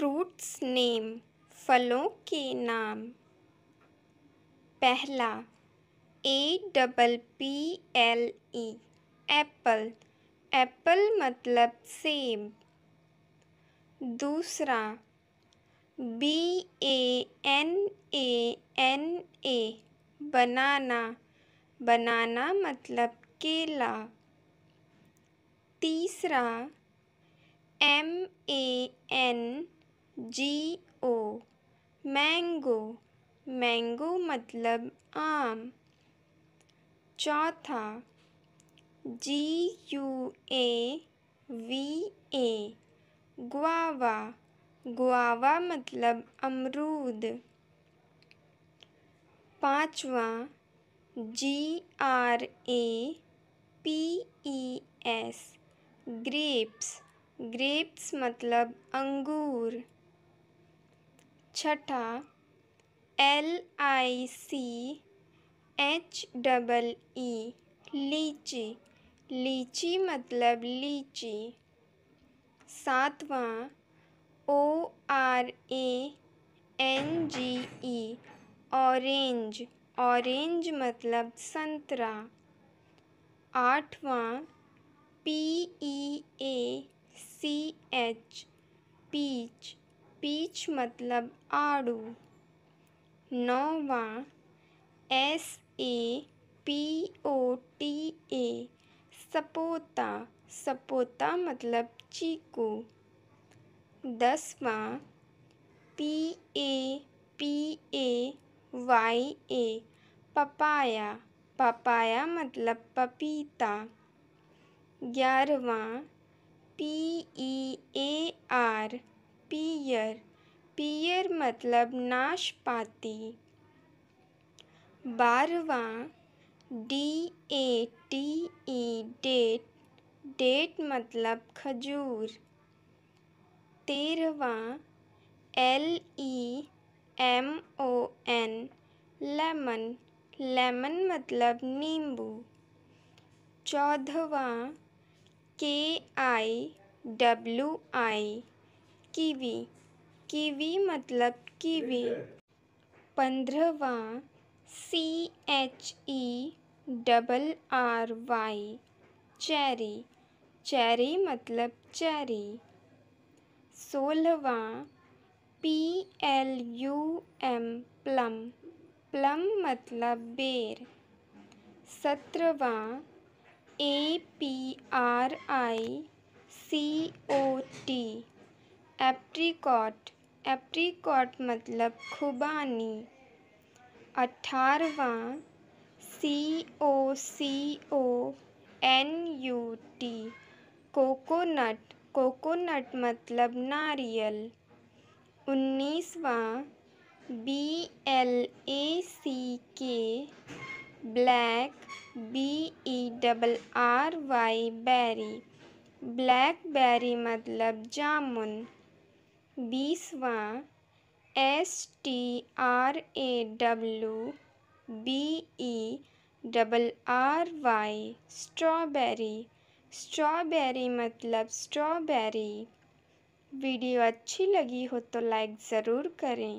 fruits name फलों के नाम पहला A double P L E apple apple मतलब सेब दूसरा B A N A N A banana banana मतलब केला तीसरा M A N G O mango mango मतलब आम चौथा G U A V A guava guava मतलब अमरूद पांचवा G R A P E S grapes grapes मतलब अंगूर छठा L I C H double E lichee lichee मतलब लीची सातवां ओ आर ए N G E orange orange मतलब संतरा आठवां मतलब आड़ू नौवा S A P O T A sapota sapota मतलब चीकू दसवा P A P A Y A papaya papaya मतलब पपीता ग्यारहवा e P E A R pear pear मतलब नाशपाती बारवा D A T E date date मतलब खजूर तेरवा L E M O N lemon lemon मतलब नींबू चौदहवा K I W I kiwi kiwi मतलब kiwi पंद्रहवा C H E e double R Y cherry cherry मतलब चेरी सोलहवा P L U M plum plum मतलब बेर सत्रहवा A P R I C O T apricot apricot मतलब खुबानी अठारवा C O C O N U T coconut coconut मतलब नारियल उन्नीसवा B L A C K black B E double R Y berry blackberry मतलब जामुन बीसवा S T R A W B E double R Y strawberry strawberry मतलब स्ट्रॉबेरी video अच्छी लगी हो तो लाइक ज़रूर करें